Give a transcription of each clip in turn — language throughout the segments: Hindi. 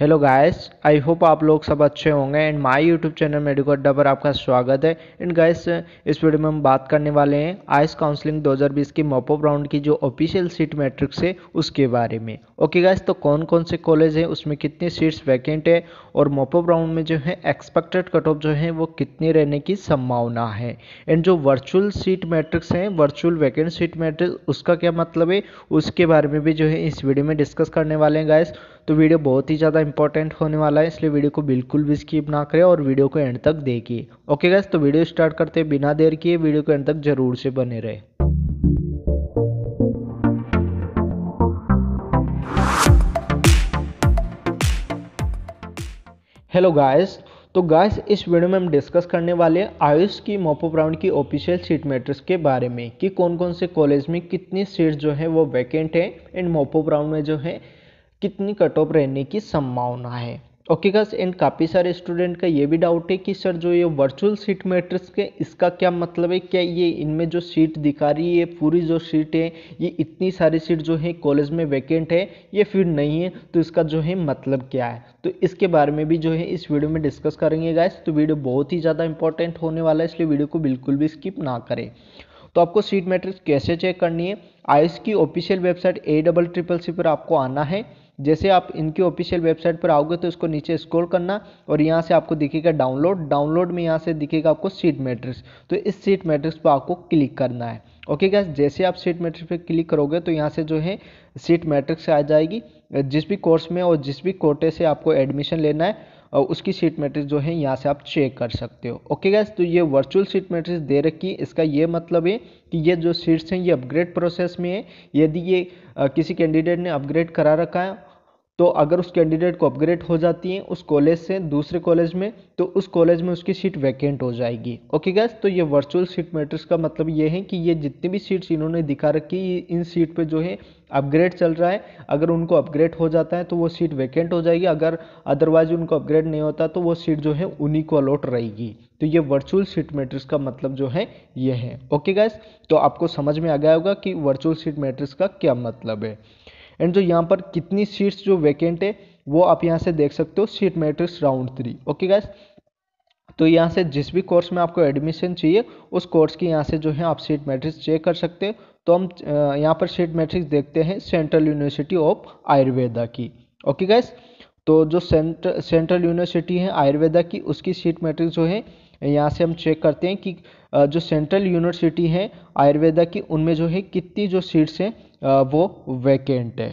हेलो गाइस आई होप आप लोग सब अच्छे होंगे and my YouTube channel Medico Adda पर आपका स्वागत है एंड गाइस इस वीडियो में हम बात करने वाले हैं आइस काउंसलिंग 2020 की मोपो राउंड की जो ऑफिशियल सीट मैट्रिक्स है उसके बारे में ओके गाइस तो कौन कौन से कॉलेज हैं उसमें कितनी सीट्स वैकेंट है और मोपो राउंड में जो है एक्सपेक्टेड कट ऑफ जो है वो कितनी रहने की संभावना है एंड जो वर्चुअल सीट मैट्रिक्स हैं वर्चुअल वैकेंट सीट मैट्रिक्स उसका क्या मतलब है उसके बारे में भी जो है इस वीडियो में डिस्कस करने वाले हैं गाइस तो वीडियो बहुत ही ज़्यादा इंपॉर्टेंट होने वाला है इसलिए वीडियो को बिल्कुल भी स्किप ना करें और वीडियो को एंड तक देखिए ओके गैस तो वीडियो स्टार्ट करते बिना देर किए वीडियो को एंड तक जरूर से बने रहे हेलो गाइस तो गाइस इस वीडियो में हम डिस्कस करने वाले आयुष की मोपोप्राउंड की ऑफिशियल सीट मैट्रिक्स के बारे में कि कौन कौन से कॉलेज में कितनी सीट जो है वो वैकेंट है एंड मोपोप्राउंड में जो है कितनी कट ऑफ रहने की संभावना है ओके गस एंड काफ़ी सारे स्टूडेंट का ये भी डाउट है कि सर जो ये वर्चुअल सीट मैट्रिक्स के इसका क्या मतलब है क्या ये इनमें जो सीट दिखा रही है पूरी जो सीट है ये इतनी सारी सीट जो है कॉलेज में वैकेंट है ये फिर नहीं है तो इसका जो है मतलब क्या है तो इसके बारे में भी जो है इस वीडियो में डिस्कस करेंगे गाइस तो वीडियो बहुत ही ज़्यादा इंपॉर्टेंट होने वाला है इसलिए वीडियो को बिल्कुल भी स्किप ना करें तो आपको सीट मैट्रिक्स कैसे चेक करनी है आयुष की official website A double triple C पर आपको आना है जैसे आप इनकी ऑफिशियल वेबसाइट पर आओगे तो इसको नीचे स्क्रॉल करना और यहाँ से आपको दिखेगा डाउनलोड डाउनलोड में यहाँ से दिखेगा आपको सीट मैट्रिक्स तो इस सीट मैट्रिक्स पर आपको क्लिक करना है ओके गैस जैसे आप सीट मैट्रिक्स पर क्लिक करोगे तो यहाँ से जो है सीट मैट्रिक्स आ जाएगी जिस भी कोर्स में और जिस भी कोटे से आपको एडमिशन लेना है और उसकी सीट मैट्रिक्स जो है यहाँ से आप चेक कर सकते हो ओके गैस तो ये वर्चुअल सीट मैट्रिक्स दे रखी है इसका ये मतलब है कि ये जो सीट्स हैं ये अपग्रेड प्रोसेस में है यदि ये किसी कैंडिडेट ने अपग्रेड करा रखा है तो अगर उस कैंडिडेट को अपग्रेड हो जाती है उस कॉलेज से दूसरे कॉलेज में तो उस कॉलेज में उसकी सीट वैकेंट हो जाएगी ओके गैस तो ये वर्चुअल सीट मैट्रिक्स का मतलब ये है कि ये जितनी भी सीट्स इन्होंने दिखा रखी इन सीट पे जो है अपग्रेड चल रहा है अगर उनको अपग्रेड हो जाता है तो वो सीट वैकेंट हो जाएगी अगर अदरवाइज उनको अपग्रेड नहीं होता तो वो सीट जो है उन्हीं को अलॉट रहेगी तो ये वर्चुअल सीट मैट्रिक्स का मतलब जो है ये है ओके गैस तो आपको समझ में आ गया होगा कि वर्चुअल सीट मैट्रिक्स का क्या मतलब है एंड जो यहाँ पर कितनी सीट्स जो वैकेंट है वो आप यहाँ से देख सकते हो seat matrix round three okay guys तो यहाँ से जिस भी कोर्स में आपको एडमिशन चाहिए उस कोर्स की यहाँ से जो है आप सीट मैट्रिक्स चेक कर सकते हैं तो हम यहाँ पर सीट मैट्रिक्स देखते हैं सेंट्रल यूनिवर्सिटी ऑफ आयुर्वेदा की ओके गैस तो जो सेंट्र सेंट्रल यूनिवर्सिटी है आयुर्वेदा की उसकी सीट मैट्रिक्स जो है यहाँ से हम चेक करते हैं कि जो सेंट्रल यूनिवर्सिटी है आयुर्वेदा की उनमें जो है कितनी जो सीट्स हैं वो वैकेंट है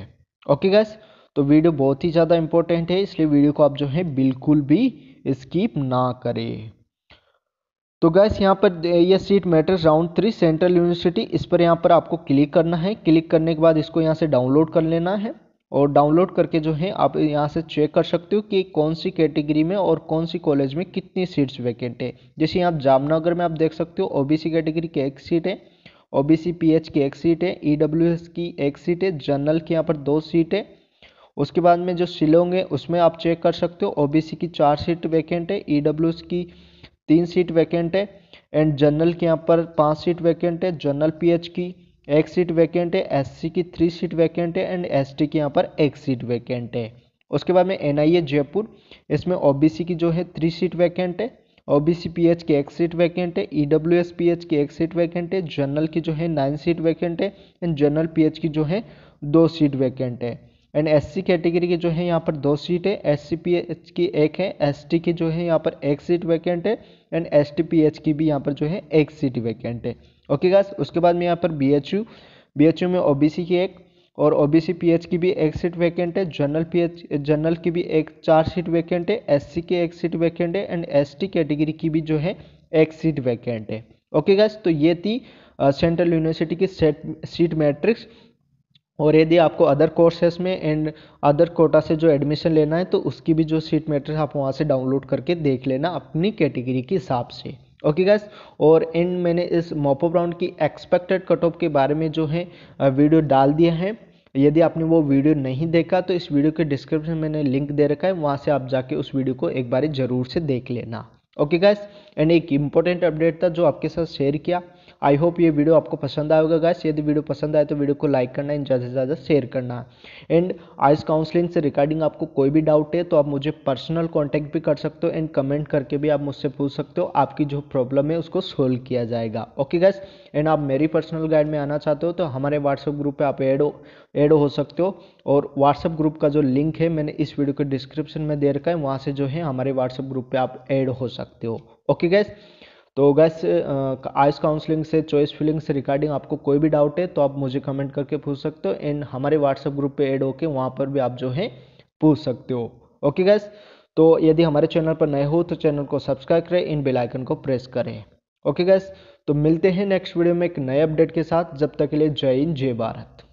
ओके गैस तो वीडियो बहुत ही ज़्यादा इंपॉर्टेंट है इसलिए वीडियो को आप जो है बिल्कुल भी स्कीप ना करें तो गैस यहाँ पर यह seat matrix round three central university इस पर यहाँ पर आपको क्लिक करना है क्लिक करने के बाद इसको यहाँ से डाउनलोड कर लेना है और डाउनलोड करके जो है आप यहाँ से चेक कर सकते हो कि कौन सी कैटेगरी में और कौन सी कॉलेज में कितनी सीट्स वैकेंट है जैसे यहाँ जामनगर में आप देख सकते हो ओबीसी कैटेगरी की एक सीट है ओबीसी पीएच की एक सीट है ईडब्ल्यूएस की एक सीट है जनरल की यहाँ पर दो सीट है उसके बाद में जो शिलोंग है उसमें आप चेक कर सकते हो ओबीसी की चार सीट वैकेंट है ईडब्ल्यूएस की तीन सीट वैकेंट है एंड जनरल की यहाँ पर पाँच सीट वैकेंट है जनरल एच की एक सीट वैकेंट है सी की थ्री सीट वैकेंट है एंड टी की यहाँ पर एक सीट वैकेंट है उसके बाद में ए जयपुर इसमें सी की जो है थ्री सीट वैकेंट है पी एच की एक सीट वैकेंट है पी एच की एक सीट वैकेंट है जनरल की जो है नाइन सीट वैकेंट है एंड जनरल एच की जो है दो सीट वैकेंट है एंड सी कैटेगरी की जो है यहाँ पर दो सीट है पी एच की एक है टी की जो है यहाँ पर एक सीट वैकेंट है एंड पी एच की भी यहाँ पर जो है एक सीट वैकेंट है ओके गास उसके बाद में यहाँ पर एच यू में सी की एक और ओबीसी पीएच की भी एक सीट वैकेंट है जनरल पीएच जनरल की भी एक चार सीट वैकेंट है एससी की एक सीट वैकेंट है एंड एसटी कैटेगरी की भी जो है एक सीट वैकेंट है ओके गैस तो ये थी सेंट्रल यूनिवर्सिटी की सेट सीट मैट्रिक्स और यदि आपको अदर कोर्सेस में एंड अदर कोटा से जो एडमिशन लेना है तो उसकी भी जो सीट मैट्रिक्स आप वहाँ से डाउनलोड करके देख लेना अपनी कैटेगरी के हिसाब से ओके गैस और एंड मैंने इस मोपो राउंड की एक्सपेक्टेड कट ऑफ के बारे में जो है वीडियो डाल दिया है यदि आपने वो वीडियो नहीं देखा तो इस वीडियो के डिस्क्रिप्शन में मैंने लिंक दे रखा है वहाँ से आप जाके उस वीडियो को एक बार ज़रूर से देख लेना ओके गैस एंड एक इम्पोर्टेंट अपडेट था जो आपके साथ शेयर किया आई होप ये वीडियो आपको पसंद आएगा गैस गाइस यदि वीडियो पसंद आए तो वीडियो को लाइक करना एंड ज़्यादा से ज़्यादा शेयर करना एंड आइस काउंसलिंग से रिगार्डिंग आपको कोई भी डाउट है तो आप मुझे पर्सनल कॉन्टैक्ट भी कर सकते हो एंड कमेंट करके भी आप मुझसे पूछ सकते हो आपकी जो प्रॉब्लम है उसको सोल्व किया जाएगा ओके गाइस एंड आप मेरी पर्सनल गाइड में आना चाहते हो तो हमारे व्हाट्सएप ग्रुप पर आप एड हो एड हो सकते हो और व्हाट्सएप ग्रुप का जो लिंक है मैंने इस वीडियो के डिस्क्रिप्शन में दे रखा है वहाँ से जो है हमारे व्हाट्सएप ग्रुप पर आप एड हो सकते हो ओके गैस तो गैस आइस काउंसलिंग से चॉइस फिलिंग से रिगार्डिंग आपको कोई भी डाउट है तो आप मुझे कमेंट करके पूछ सकते हो एंड हमारे व्हाट्सएप ग्रुप पे ऐड होके वहाँ पर भी आप जो है पूछ सकते हो ओके गैस तो यदि हमारे चैनल पर नए हो तो चैनल को सब्सक्राइब करें इन बेलाइकन को प्रेस करें ओके गैस तो मिलते हैं नेक्स्ट वीडियो में एक नए अपडेट के साथ जब तक के लिए जय हिंद जय भारत